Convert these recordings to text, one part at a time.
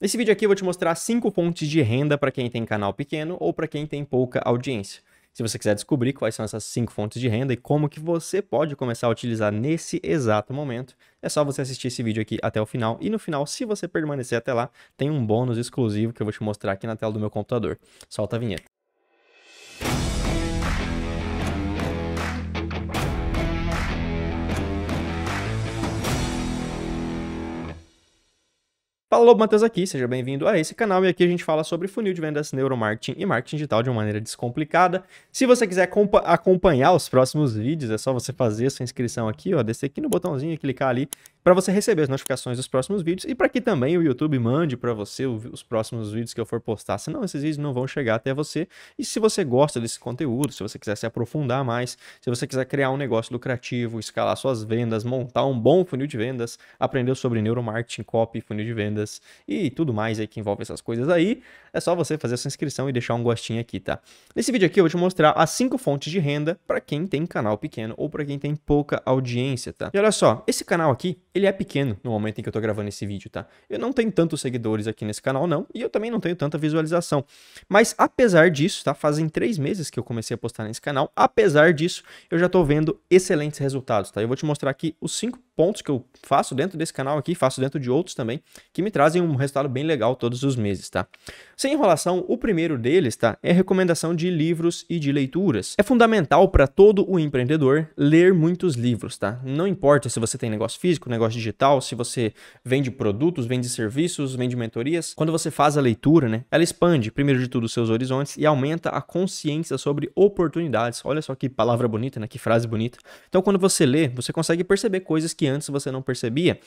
Nesse vídeo aqui eu vou te mostrar 5 fontes de renda para quem tem canal pequeno ou para quem tem pouca audiência. Se você quiser descobrir quais são essas 5 fontes de renda e como que você pode começar a utilizar nesse exato momento, é só você assistir esse vídeo aqui até o final e no final, se você permanecer até lá, tem um bônus exclusivo que eu vou te mostrar aqui na tela do meu computador. Solta a vinheta. Fala, Matheus aqui, seja bem-vindo a esse canal e aqui a gente fala sobre funil de vendas, neuromarketing e marketing digital de uma maneira descomplicada. Se você quiser acompanhar os próximos vídeos, é só você fazer a sua inscrição aqui, ó, descer aqui no botãozinho e clicar ali para você receber as notificações dos próximos vídeos e para que também o YouTube mande para você os próximos vídeos que eu for postar, senão esses vídeos não vão chegar até você. E se você gosta desse conteúdo, se você quiser se aprofundar mais, se você quiser criar um negócio lucrativo, escalar suas vendas, montar um bom funil de vendas, aprender sobre neuromarketing, copy, funil de vendas, e tudo mais aí que envolve essas coisas aí, é só você fazer sua inscrição e deixar um gostinho aqui, tá? Nesse vídeo aqui eu vou te mostrar as 5 fontes de renda para quem tem canal pequeno ou para quem tem pouca audiência, tá? E olha só, esse canal aqui, ele é pequeno no momento em que eu tô gravando esse vídeo, tá? Eu não tenho tantos seguidores aqui nesse canal, não, e eu também não tenho tanta visualização. Mas apesar disso, tá? Fazem três meses que eu comecei a postar nesse canal. Apesar disso, eu já tô vendo excelentes resultados, tá? Eu vou te mostrar aqui os cinco pontos que eu faço dentro desse canal aqui, faço dentro de outros também, que me trazem um resultado bem legal todos os meses, tá? Sem enrolação, o primeiro deles, tá? É recomendação de livros e de leituras. É fundamental para todo o empreendedor ler muitos livros, tá? Não importa se você tem negócio físico, negócio negócio digital, se você vende produtos, vende serviços, vende mentorias, quando você faz a leitura, né, ela expande, primeiro de tudo, os seus horizontes e aumenta a consciência sobre oportunidades. Olha só que palavra bonita, né? Que frase bonita. Então, quando você lê, você consegue perceber coisas que antes você não percebia.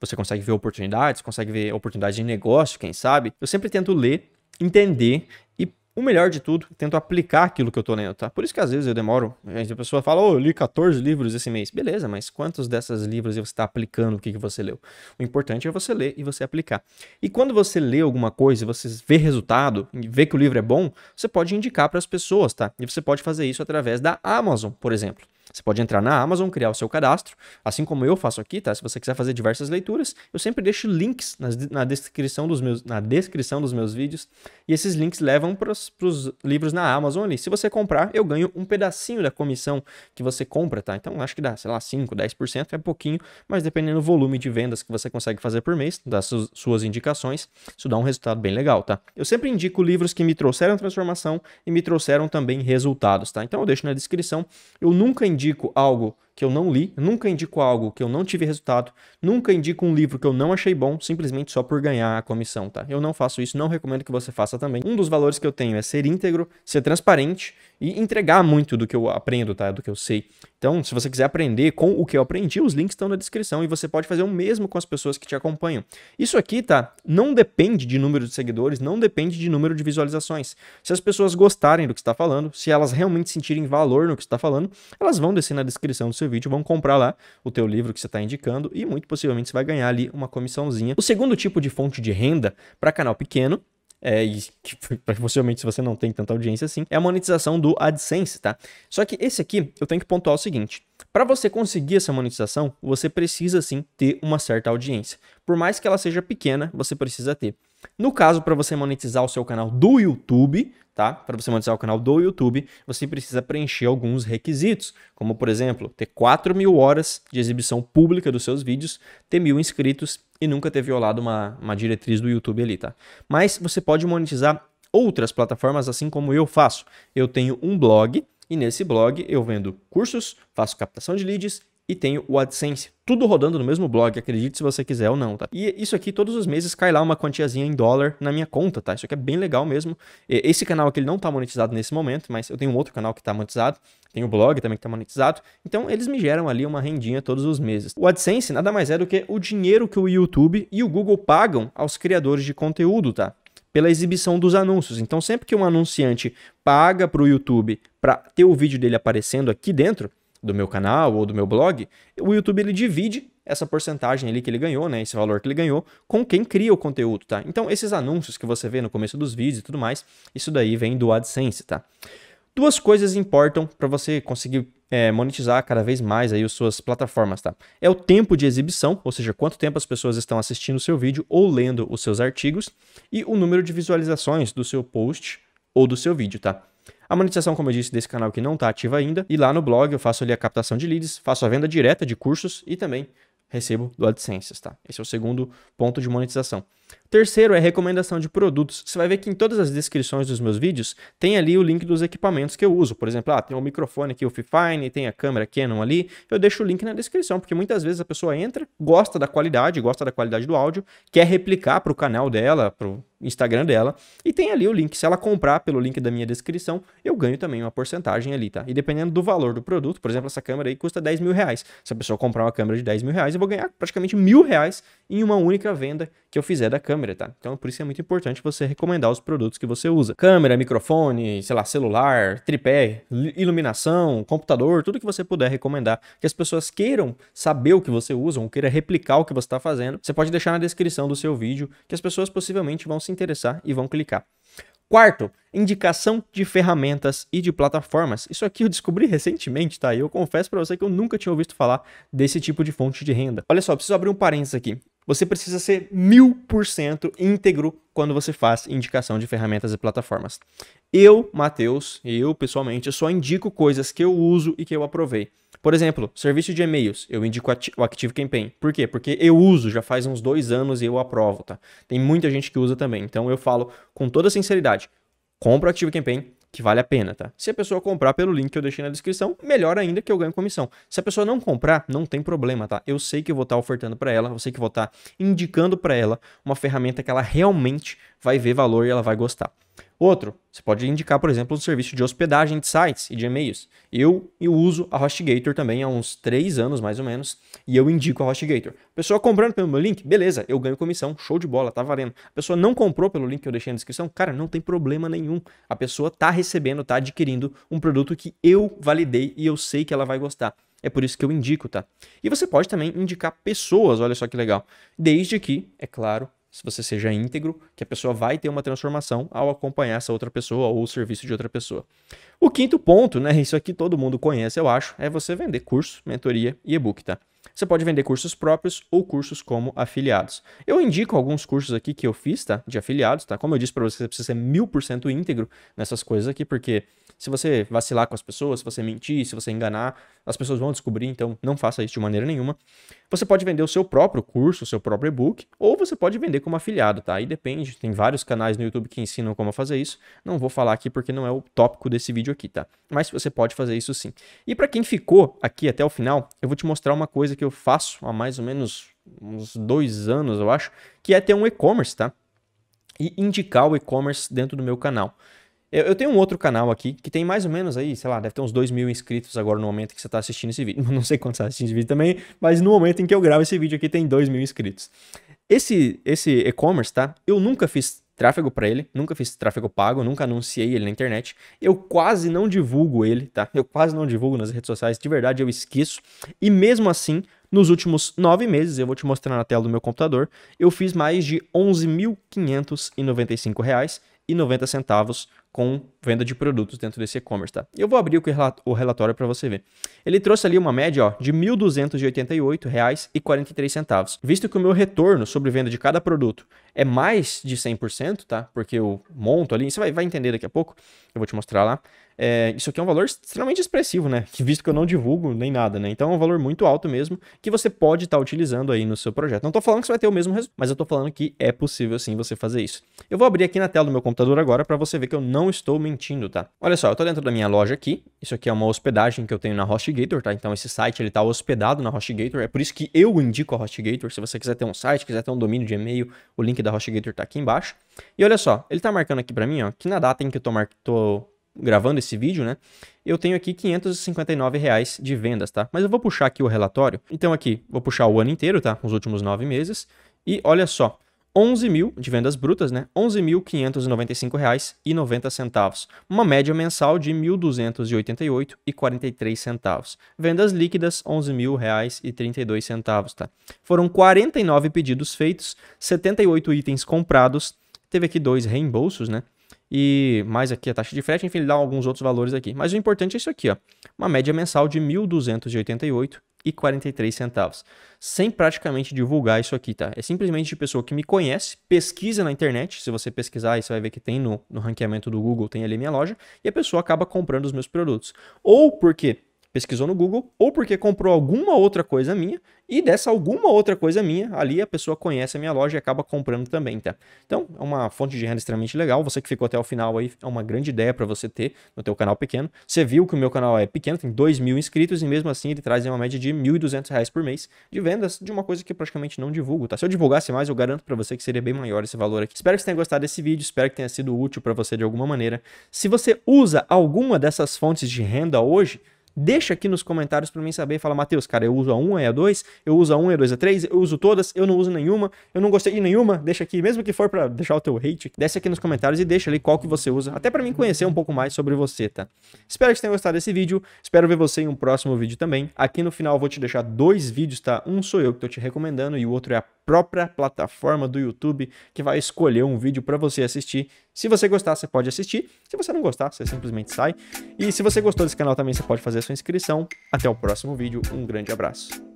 Você consegue ver oportunidades, consegue ver oportunidades de negócio, quem sabe. Eu sempre tento ler, entender e o melhor de tudo, tento aplicar aquilo que eu tô lendo, tá? Por isso que às vezes eu demoro. A pessoa fala, oh, eu li 14 livros esse mês. Beleza, mas quantos dessas livros você está aplicando o que, que você leu? O importante é você ler e você aplicar. E quando você lê alguma coisa e você vê resultado, vê que o livro é bom, você pode indicar para as pessoas, tá? E você pode fazer isso através da Amazon, por exemplo. Você pode entrar na Amazon, criar o seu cadastro, assim como eu faço aqui, tá? Se você quiser fazer diversas leituras, eu sempre deixo links nas, na, descrição dos meus, na descrição dos meus vídeos e esses links levam para os livros na Amazon ali. Se você comprar, eu ganho um pedacinho da comissão que você compra, tá? Então acho que dá, sei lá, 5, 10%, é pouquinho, mas dependendo do volume de vendas que você consegue fazer por mês, das suas indicações, isso dá um resultado bem legal, tá? Eu sempre indico livros que me trouxeram transformação e me trouxeram também resultados, tá? Então eu deixo na descrição. Eu nunca indico indico algo que eu não li, nunca indico algo que eu não tive resultado, nunca indico um livro que eu não achei bom, simplesmente só por ganhar a comissão, tá? Eu não faço isso, não recomendo que você faça também. Um dos valores que eu tenho é ser íntegro, ser transparente e entregar muito do que eu aprendo, tá? Do que eu sei. Então, se você quiser aprender com o que eu aprendi, os links estão na descrição e você pode fazer o mesmo com as pessoas que te acompanham. Isso aqui, tá? Não depende de número de seguidores, não depende de número de visualizações. Se as pessoas gostarem do que está falando, se elas realmente sentirem valor no que está falando, elas vão descer na descrição do seu vídeo, vão comprar lá o teu livro que você está indicando e muito possivelmente você vai ganhar ali uma comissãozinha. O segundo tipo de fonte de renda para canal pequeno é, e que, possivelmente se você não tem tanta audiência assim, é a monetização do AdSense, tá? Só que esse aqui eu tenho que pontuar o seguinte: para você conseguir essa monetização, você precisa sim ter uma certa audiência. Por mais que ela seja pequena, você precisa ter. No caso, para você monetizar o seu canal do YouTube, tá? Para você monetizar o canal do YouTube, você precisa preencher alguns requisitos, como por exemplo, ter 4 mil horas de exibição pública dos seus vídeos, ter mil inscritos e nunca ter violado uma, uma diretriz do YouTube ali, tá? Mas você pode monetizar outras plataformas assim como eu faço. Eu tenho um blog e nesse blog eu vendo cursos, faço captação de leads e tenho o AdSense. Tudo rodando no mesmo blog, acredite se você quiser ou não, tá? E isso aqui, todos os meses, cai lá uma quantiazinha em dólar na minha conta, tá? Isso aqui é bem legal mesmo. Esse canal aqui ele não tá monetizado nesse momento, mas eu tenho um outro canal que tá monetizado, tem o blog também que tá monetizado. Então, eles me geram ali uma rendinha todos os meses. O AdSense nada mais é do que o dinheiro que o YouTube e o Google pagam aos criadores de conteúdo, tá? pela exibição dos anúncios. Então, sempre que um anunciante paga para o YouTube para ter o vídeo dele aparecendo aqui dentro, do meu canal ou do meu blog, o YouTube ele divide essa porcentagem ali que ele ganhou, né, esse valor que ele ganhou, com quem cria o conteúdo, tá? Então, esses anúncios que você vê no começo dos vídeos e tudo mais, isso daí vem do AdSense, tá? Duas coisas importam para você conseguir é, monetizar cada vez mais aí as suas plataformas, tá? É o tempo de exibição, ou seja, quanto tempo as pessoas estão assistindo o seu vídeo ou lendo os seus artigos, e o número de visualizações do seu post ou do seu vídeo, tá? A monetização, como eu disse, desse canal que não está ativa ainda. E lá no blog eu faço ali a captação de leads, faço a venda direta de cursos e também recebo do AdSense, tá? Esse é o segundo ponto de monetização. Terceiro é recomendação de produtos. Você vai ver que em todas as descrições dos meus vídeos tem ali o link dos equipamentos que eu uso. Por exemplo, ah, tem o microfone aqui, o Fifine, tem a câmera Canon ali. Eu deixo o link na descrição, porque muitas vezes a pessoa entra, gosta da qualidade, gosta da qualidade do áudio, quer replicar para o canal dela, para o Instagram dela, e tem ali o link. Se ela comprar pelo link da minha descrição, eu ganho também uma porcentagem ali, tá? E dependendo do valor do produto, por exemplo, essa câmera aí custa 10 mil reais. Se a pessoa comprar uma câmera de 10 mil reais, eu vou ganhar praticamente mil reais em uma única venda que eu fizer da câmera, tá? Então, por isso é muito importante você recomendar os produtos que você usa. Câmera, microfone, sei lá, celular, tripé, iluminação, computador, tudo que você puder recomendar que as pessoas queiram saber o que você usa ou queira replicar o que você está fazendo, você pode deixar na descrição do seu vídeo que as pessoas possivelmente vão se interessar e vão clicar. Quarto, indicação de ferramentas e de plataformas. Isso aqui eu descobri recentemente, tá? E eu confesso para você que eu nunca tinha ouvido falar desse tipo de fonte de renda. Olha só, preciso abrir um parênteses aqui. Você precisa ser mil por cento íntegro quando você faz indicação de ferramentas e plataformas. Eu, Matheus, eu pessoalmente, eu só indico coisas que eu uso e que eu aprovei. Por exemplo, serviço de e-mails, eu indico o Active Campaign. Por quê? Porque eu uso já faz uns dois anos e eu aprovo, tá? Tem muita gente que usa também. Então eu falo com toda sinceridade: compra o Active Campaign, que vale a pena, tá? Se a pessoa comprar pelo link que eu deixei na descrição, melhor ainda que eu ganhe comissão. Se a pessoa não comprar, não tem problema, tá? Eu sei que eu vou estar tá ofertando para ela, eu sei que vou estar tá indicando para ela uma ferramenta que ela realmente vai ver valor e ela vai gostar. Outro, você pode indicar, por exemplo, um serviço de hospedagem de sites e de e-mails. Eu, eu uso a HostGator também há uns três anos, mais ou menos, e eu indico a HostGator. pessoa comprando pelo meu link, beleza, eu ganho comissão, show de bola, tá valendo. A pessoa não comprou pelo link que eu deixei na descrição, cara, não tem problema nenhum. A pessoa tá recebendo, tá adquirindo um produto que eu validei e eu sei que ela vai gostar. É por isso que eu indico, tá? E você pode também indicar pessoas, olha só que legal. Desde que, é claro, se você seja íntegro, que a pessoa vai ter uma transformação ao acompanhar essa outra pessoa ou o serviço de outra pessoa. O quinto ponto, né, isso aqui todo mundo conhece, eu acho, é você vender curso, mentoria e e-book, tá? Você pode vender cursos próprios ou cursos como afiliados. Eu indico alguns cursos aqui que eu fiz, tá? De afiliados, tá? Como eu disse para você, você precisa ser mil por cento íntegro nessas coisas aqui, porque se você vacilar com as pessoas, se você mentir, se você enganar, as pessoas vão descobrir, então não faça isso de maneira nenhuma. Você pode vender o seu próprio curso, o seu próprio e-book, ou você pode vender como afiliado, tá? Aí depende, tem vários canais no YouTube que ensinam como fazer isso. Não vou falar aqui porque não é o tópico desse vídeo aqui, tá? Mas você pode fazer isso sim. E para quem ficou aqui até o final, eu vou te mostrar uma coisa que eu faço há mais ou menos uns dois anos, eu acho, que é ter um e-commerce, tá? E indicar o e-commerce dentro do meu canal. Eu, eu, tenho um outro canal aqui que tem mais ou menos aí, sei lá, deve ter uns 2 mil inscritos agora no momento que você está assistindo esse vídeo. Não sei quando você está assistindo esse vídeo também, mas no momento em que eu gravo esse vídeo aqui tem 2 mil inscritos. Esse esse e-commerce, tá? Eu nunca fiz tráfego para ele, nunca fiz tráfego pago, nunca anunciei ele na internet. Eu quase não divulgo ele, tá? Eu quase não divulgo nas redes sociais, de verdade eu esqueço. E mesmo assim, nos últimos nove meses, eu vou te mostrar na tela do meu computador, eu fiz mais de R$ 11.595,90 com venda de produtos dentro desse e-commerce, tá? Eu vou abrir o relatório para você ver. Ele trouxe ali uma média ó, de R$ 1.288,43. Visto que o meu retorno sobre venda de cada produto é mais de 100%, tá? Porque eu monto ali, você vai, vai entender daqui a pouco, eu vou te mostrar lá. É, isso aqui é um valor extremamente expressivo, né? Visto que eu não divulgo nem nada, né? Então é um valor muito alto mesmo que você pode estar tá utilizando aí no seu projeto. Não tô falando que você vai ter o mesmo resultado, mas eu tô falando que é possível sim você fazer isso. Eu vou abrir aqui na tela do meu computador agora para você ver que eu não não estou mentindo, tá? Olha só, eu tô dentro da minha loja aqui. Isso aqui é uma hospedagem que eu tenho na HostGator, tá? Então esse site ele tá hospedado na HostGator. É por isso que eu indico a HostGator. Se você quiser ter um site, quiser ter um domínio de e-mail, o link da HostGator tá aqui embaixo. E olha só, ele tá marcando aqui para mim, ó, que na data em que eu tô, mar... tô gravando esse vídeo, né? Eu tenho aqui 559 reais de vendas, tá? Mas eu vou puxar aqui o relatório. Então aqui, vou puxar o ano inteiro, tá? Os últimos nove meses. E olha só, 11 mil de vendas brutas, né? R$ 11.595,90, uma média mensal de R$ 1.288,43. Vendas líquidas R$ 11.000,32, tá? Foram 49 pedidos feitos, 78 itens comprados, teve aqui dois reembolsos, né? E mais aqui a taxa de frete, enfim, ele dá alguns outros valores aqui. Mas o importante é isso aqui, ó. Uma média mensal de R$ 1.288 e 43 centavos. Sem praticamente divulgar isso aqui, tá? É simplesmente de pessoa que me conhece, pesquisa na internet, se você pesquisar, aí você vai ver que tem no, no ranqueamento do Google, tem ali minha loja, e a pessoa acaba comprando os meus produtos. Ou porque pesquisou no Google ou porque comprou alguma outra coisa minha e dessa alguma outra coisa minha, ali a pessoa conhece a minha loja e acaba comprando também, tá? Então, é uma fonte de renda extremamente legal. Você que ficou até o final aí, é uma grande ideia para você ter no teu canal pequeno. Você viu que o meu canal é pequeno, tem 2 mil inscritos e mesmo assim ele traz uma média de 1.200 reais por mês de vendas de uma coisa que praticamente não divulgo, tá? Se eu divulgasse mais, eu garanto para você que seria bem maior esse valor aqui. Espero que você tenha gostado desse vídeo, espero que tenha sido útil para você de alguma maneira. Se você usa alguma dessas fontes de renda hoje, Deixa aqui nos comentários para mim saber. Fala, Matheus, cara, eu uso a 1 e a 2, eu uso a 1 e a 2 a 3, eu uso todas, eu não uso nenhuma, eu não gostei de nenhuma. Deixa aqui, mesmo que for para deixar o teu hate, desce aqui nos comentários e deixa ali qual que você usa, até para mim conhecer um pouco mais sobre você, tá? Espero que você tenha gostado desse vídeo, espero ver você em um próximo vídeo também. Aqui no final eu vou te deixar dois vídeos, tá? Um sou eu que tô te recomendando e o outro é a própria plataforma do YouTube que vai escolher um vídeo para você assistir se você gostar, você pode assistir. Se você não gostar, você simplesmente sai. E se você gostou desse canal também, você pode fazer a sua inscrição. Até o próximo vídeo. Um grande abraço.